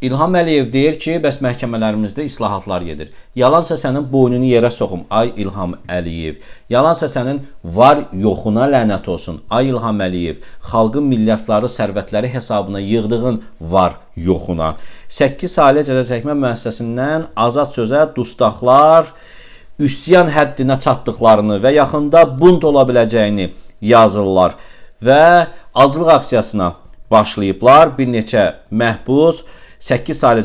İlham Əliyev deyir ki, bəs məhkəmələrimizdə islahatlar gedir. Yalansa sənin boynunu yerə soxum, ay İlham Əliyev. Yalansa sənin var yoxuna lənət olsun, ay İlham Əliyev. Xalqın milyardları, sərvətləri hesabına yığdığın var yoxuna. 8 ailə cəza çəkmə müəssisəsindən azad sözə dustaqlar üsyan həddinə çatdıqlarını və yaxında bunt ola biləcəyini yazırlar və azlıq aksiyasına başlayıblar. Bir neçə məhbus 8 saylı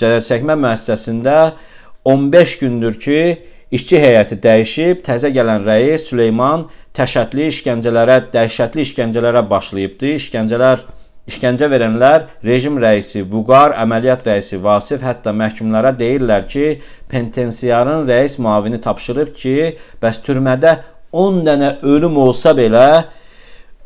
cəzəçəkmə müəssisəsində 15 gündür ki, işçi heyəti dəyişib, təzə gələn rəis Süleyman təşəddüdlü işgəncələrə, dəhşətli işgəncələrə başlayıbdı. İşgəncələr İşgəncə verənlər rejim rəisi Vüqar, əməliyyat rəisi Vasif, hətta məhkumlara deyirlər ki, penitensiarın rəis muavini tapşırıb ki, bəs türmədə 10 dənə ölüm olsa belə ə,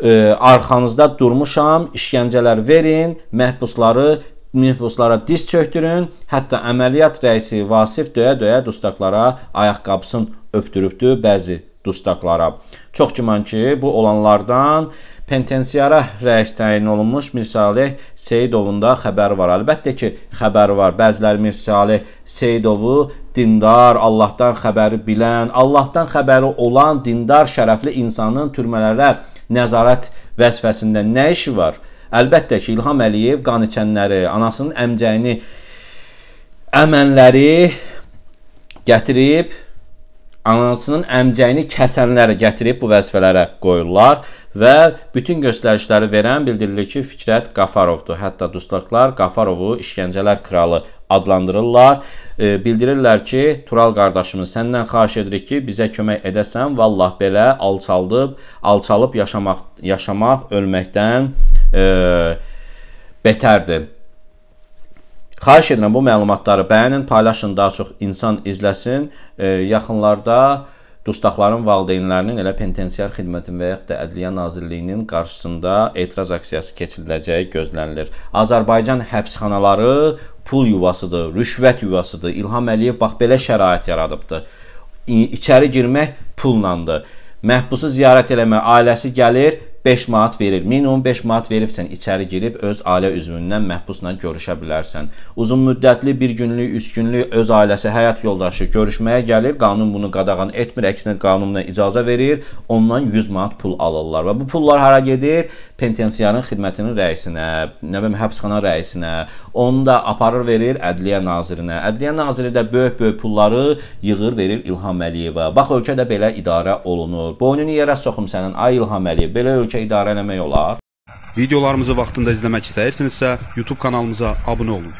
e, arxanızda durmuşam, işgəncələr verin, məhbusları Minibuslara diz çöktürün, hətta əməliyyat rəisi Vasif döyə-döyə dustaqlara ayaqqabısını öpdürübdü bəzi dustaqlara. Çox güman ki, bu olanlardan Pentensiyara rəis təyin olunmuş Mirsalih Seyidovun da xəbəri var. Əlbəttə ki, xəbəri var. Bəziləri Mirsalih Seyidovu dindar, Allahdan xəbəri bilən, Allahdan xəbəri olan dindar şərəfli insanın türmələrə nəzarət vəzifəsində nə işi var? Əlbəttə ki, İlham Əliyev qan içənləri, anasının əmcəyini əmənləri gətirib anasının əmcəyini kəsənləri gətirib bu vəzifələrə qoyurlar və bütün göstərişləri verən bildirilir ki, Fikrət Qafarovdur. Hətta dustaqlar Qafarovu işgəncələr kralı adlandırırlar. E, bildirirlər ki, Tural qardaşımız səndən xahiş edirik ki, bizə kömək edəsən, vallah belə alçaldıb, alçalıb yaşamaq, yaşamaq ölməkdən e, betərdir. Xahiş edirəm bu məlumatları bəyənin, paylaşın, daha çox insan izləsin. E, yaxınlarda dustaqların valideynlərinin elə penitensiar xidmətin və yaxud da Ədliyyə Nazirliyinin qarşısında etiraz aksiyası keçiriləcəyi gözlənilir. Azərbaycan həbsxanaları pul yuvasıdır, rüşvət yuvasıdır. İlham Əliyev bax belə şərait yaradıbdı. İçəri girmək pullandı. Məhbusu ziyarət eləmək, ailəsi gəlir, 5 manat verir. Minimum 5 manat veribsən, içəri girib öz ailə üzvündən məhbusla görüşə bilərsən. Uzun müddətli, 1 günlük, 3 günlük öz ailəsi, həyat yoldaşı görüşməyə gəlir. Qanun bunu qadağan etmir, əksinə qanunla icazə verir. Ondan 100 manat pul alırlar və bu pullar hara gedir? Penitensiarın xidmətinin rəisinə, nə bilim həbsxana rəisinə, onu da aparır verir Ədliyyə nazirinə. Ədliyyə naziri də böyük-böyük pulları yığır verir İlham Əliyevə. Bax ölkədə belə idarə olunur. Boynunu yerə soxum sənin ay İlham Əliyev. Belə ölkə ölkə idarə eləmək olar? Videolarımızı vaxtında izləmək istəyirsinizsə, YouTube kanalımıza abunə olun.